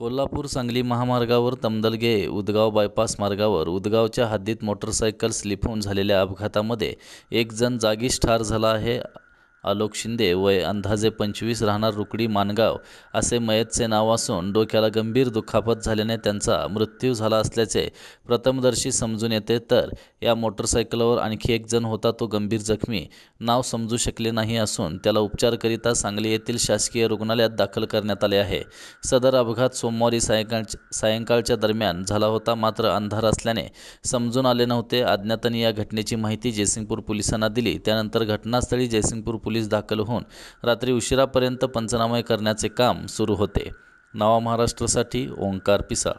कोल्हापूर सांगली महामार्गावर तमदलगे उदगाव बायपास मार्गावर उदगावच्या हद्दीत मोटरसायकल स्लिप होऊन झालेल्या अपघातामध्ये एक जण जागीच ठार झाला आहे आलोक शिंदे वय अंदाजे पंचवीस राहणार रुकडी मानगाव असे मयतचे नाव असून डोक्याला गंभीर दुखापत झाल्याने त्यांचा मृत्यू झाला असल्याचे प्रथमदर्शी समजून येते तर या मोटरसायकलवर आणखी एक जण होता तो गंभीर जखमी नाव समजू शकले नाही असून त्याला उपचारकरिता सांगली येथील शासकीय रुग्णालयात दाखल करण्यात आले आहे सदर अपघात सोमवारी सायंकाळ सायंकाळच्या दरम्यान झाला होता मात्र अंधार असल्याने समजून आले नव्हते अज्ञातांनी या घटनेची माहिती जयसिंगपूर पोलिसांना दिली त्यानंतर घटनास्थळी जयसिंगपूर पोलीस दाखल होऊन रात्री उशिरापर्यंत पंचनामे करण्याचे काम सुरू होते नवा महाराष्ट्रासाठी ओंकार पिसा